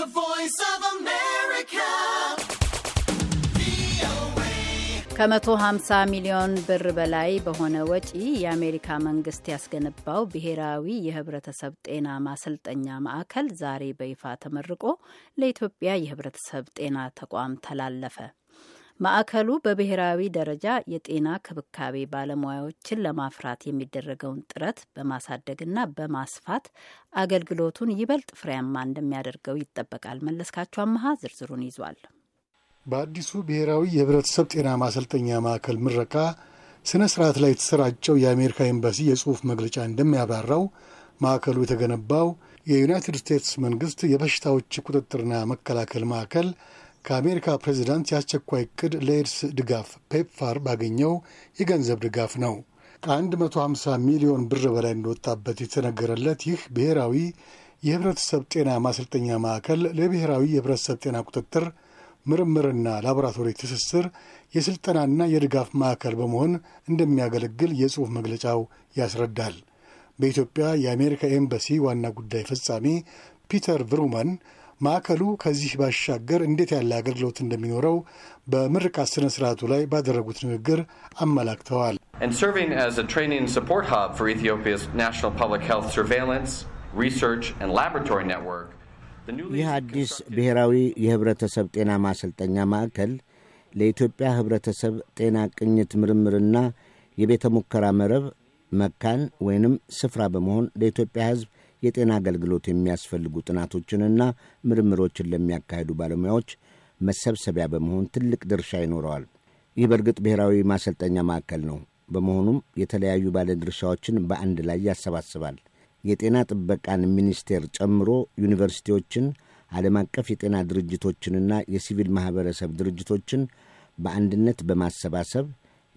The Voice of America. ከ150 ሚሊዮን ብር በላይ በሆነ ወጪ የአሜሪካ መንግስት ያስገነባው ብሔራዊ የህብረተሰብ ጤና ማሰልጠኛ ማዕከል ዛሬ በይፋ ተመርቆ ለኢትዮጵያ የህብረተሰብ ጤና ተቋም ተላለፈ። ማዕከሉ በብሔራዊ ደረጃ የጤና ክብካቤ ባለሙያዎችን ለማፍራት የሚደረገውን ጥረት በማሳደግና በማስፋት አገልግሎቱን ይበልጥ ፍሬያማ እንደሚያደርገው ይጠበቃል። መለስካቸው አመሀ ዝርዝሩን ይዟል። በአዲሱ ብሔራዊ የህብረተሰብ ጤና ማሰልጠኛ ማዕከል ምረቃ ስነ ስርዓት ላይ የተሰራጨው የአሜሪካ ኤምባሲ የጽሑፍ መግለጫ እንደሚያብራራው ማዕከሉ የተገነባው የዩናይትድ ስቴትስ መንግስት የበሽታዎች ቁጥጥርና መከላከል ማዕከል ከአሜሪካ ፕሬዚዳንት የአስቸኳይ እቅድ ለኤድስ ድጋፍ ፔፕፋር ባገኘው የገንዘብ ድጋፍ ነው። ከ150 ሚሊዮን ብር በላይ እንደወጣበት የተነገረለት ይህ ብሔራዊ የህብረተሰብ ጤና ማሰልጠኛ ማዕከል ለብሔራዊ የህብረተሰብ ጤና ቁጥጥር ምርምርና ላቦራቶሪ ትስስር የሥልጠናና የድጋፍ ማዕከል በመሆን እንደሚያገለግል የጽሑፍ መግለጫው ያስረዳል። በኢትዮጵያ የአሜሪካ ኤምባሲ ዋና ጉዳይ ፈጻሚ ፒተር ቭሩማን ማዕከሉ ከዚህ ባሻገር እንዴት ያለ አገልግሎት እንደሚኖረው በምርቃት ስነ ስርዓቱ ላይ ባደረጉት ንግግር አመላክተዋል። ይህ አዲስ ብሔራዊ የህብረተሰብ ጤና ማሰልጠኛ ማዕከል ለኢትዮጵያ ህብረተሰብ ጤና ቅኝት ምርምርና የቤተ ሙከራ መረብ መካን ወይንም ስፍራ በመሆን ለኢትዮጵያ ህዝብ የጤና አገልግሎት የሚያስፈልጉ ጥናቶችንና ምርምሮችን ለሚያካሂዱ ባለሙያዎች መሰብሰቢያ በመሆን ትልቅ ድርሻ ይኖረዋል። ይህ በእርግጥ ብሔራዊ ማሰልጠኛ ማዕከል ነው። በመሆኑም የተለያዩ ባለድርሻዎችን በአንድ ላይ ያሰባስባል። የጤና ጥበቃን ሚኒስቴር ጨምሮ ዩኒቨርሲቲዎችን፣ ዓለም አቀፍ የጤና ድርጅቶችንና የሲቪል ማኅበረሰብ ድርጅቶችን በአንድነት በማሰባሰብ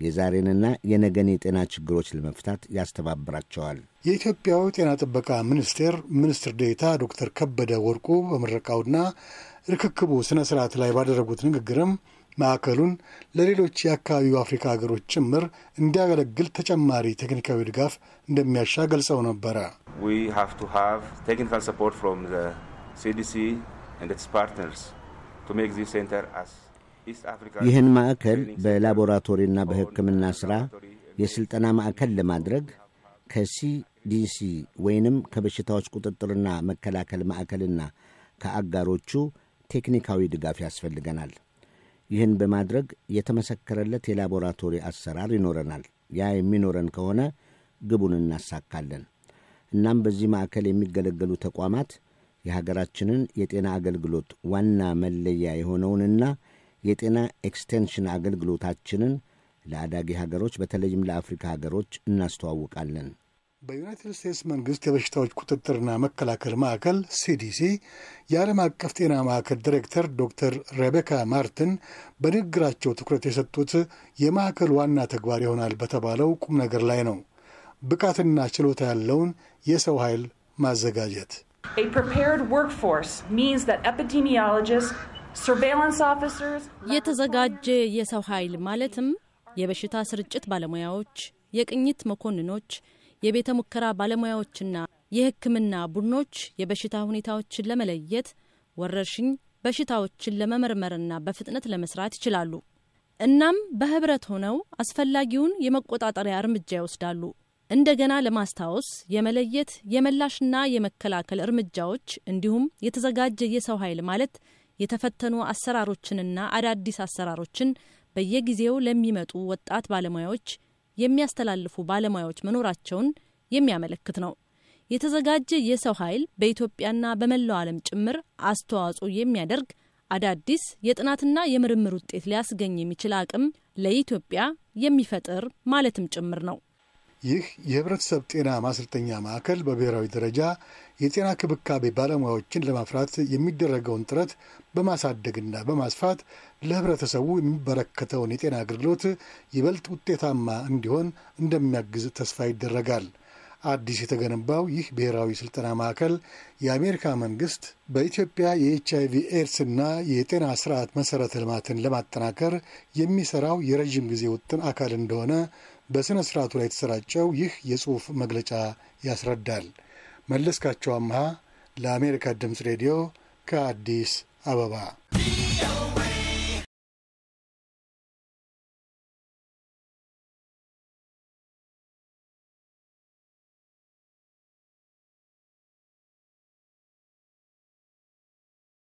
የዛሬንና የነገን የጤና ችግሮች ለመፍታት ያስተባብራቸዋል። የኢትዮጵያው ጤና ጥበቃ ሚኒስቴር ሚኒስትር ዴታ ዶክተር ከበደ ወርቁ በምረቃውና ርክክቡ ስነ ስርዓት ላይ ባደረጉት ንግግርም ማዕከሉን ለሌሎች የአካባቢው አፍሪካ ሀገሮች ጭምር እንዲያገለግል ተጨማሪ ቴክኒካዊ ድጋፍ እንደሚያሻ ገልጸው ነበረ። ሲዲሲ ፓርትነርስ ይህን ማዕከል በላቦራቶሪና በሕክምና ሥራ የሥልጠና ማዕከል ለማድረግ ከሲዲሲ ወይንም ከበሽታዎች ቁጥጥርና መከላከል ማዕከልና ከአጋሮቹ ቴክኒካዊ ድጋፍ ያስፈልገናል። ይህን በማድረግ የተመሰከረለት የላቦራቶሪ አሰራር ይኖረናል። ያ የሚኖረን ከሆነ ግቡን እናሳካለን። እናም በዚህ ማዕከል የሚገለገሉ ተቋማት የሀገራችንን የጤና አገልግሎት ዋና መለያ የሆነውንና የጤና ኤክስቴንሽን አገልግሎታችንን ለአዳጊ ሀገሮች በተለይም ለአፍሪካ ሀገሮች እናስተዋውቃለን። በዩናይትድ ስቴትስ መንግስት የበሽታዎች ቁጥጥርና መከላከል ማዕከል ሲዲሲ የዓለም አቀፍ ጤና ማዕከል ዲሬክተር ዶክተር ሬቤካ ማርትን በንግግራቸው ትኩረት የሰጡት የማዕከል ዋና ተግባር ይሆናል በተባለው ቁም ነገር ላይ ነው። ብቃትና ችሎታ ያለውን የሰው ኃይል ማዘጋጀት A prepared workforce means that epidemiologists የተዘጋጀ የሰው ኃይል ማለትም የበሽታ ስርጭት ባለሙያዎች፣ የቅኝት መኮንኖች፣ የቤተ ሙከራ ባለሙያዎችና የሕክምና ቡድኖች የበሽታ ሁኔታዎችን ለመለየት ወረርሽኝ በሽታዎችን ለመመርመርና በፍጥነት ለመስራት ይችላሉ። እናም በህብረት ሆነው አስፈላጊውን የመቆጣጠሪያ እርምጃ ይወስዳሉ። እንደገና ለማስታወስ የመለየት የመላሽና የመከላከል እርምጃዎች እንዲሁም የተዘጋጀ የሰው ኃይል ማለት የተፈተኑ አሰራሮችንና አዳዲስ አሰራሮችን በየጊዜው ለሚመጡ ወጣት ባለሙያዎች የሚያስተላልፉ ባለሙያዎች መኖራቸውን የሚያመለክት ነው። የተዘጋጀ የሰው ኃይል በኢትዮጵያና በመላው ዓለም ጭምር አስተዋጽኦ የሚያደርግ አዳዲስ የጥናትና የምርምር ውጤት ሊያስገኝ የሚችል አቅም ለኢትዮጵያ የሚፈጥር ማለትም ጭምር ነው። ይህ የህብረተሰብ ጤና ማሰልጠኛ ማዕከል በብሔራዊ ደረጃ የጤና ክብካቤ ባለሙያዎችን ለማፍራት የሚደረገውን ጥረት በማሳደግና በማስፋት ለህብረተሰቡ የሚበረከተውን የጤና አገልግሎት ይበልጥ ውጤታማ እንዲሆን እንደሚያግዝ ተስፋ ይደረጋል። አዲስ የተገነባው ይህ ብሔራዊ ስልጠና ማዕከል የአሜሪካ መንግስት በኢትዮጵያ የኤች አይቪ ኤድስና የጤና ስርዓት መሠረተ ልማትን ለማጠናከር የሚሰራው የረዥም ጊዜ ውጥን አካል እንደሆነ በሥነ ሥርዓቱ ላይ የተሰራጨው ይህ የጽሑፍ መግለጫ ያስረዳል። መለስካቸው አምሃ ለአሜሪካ ድምፅ ሬዲዮ ከአዲስ አበባ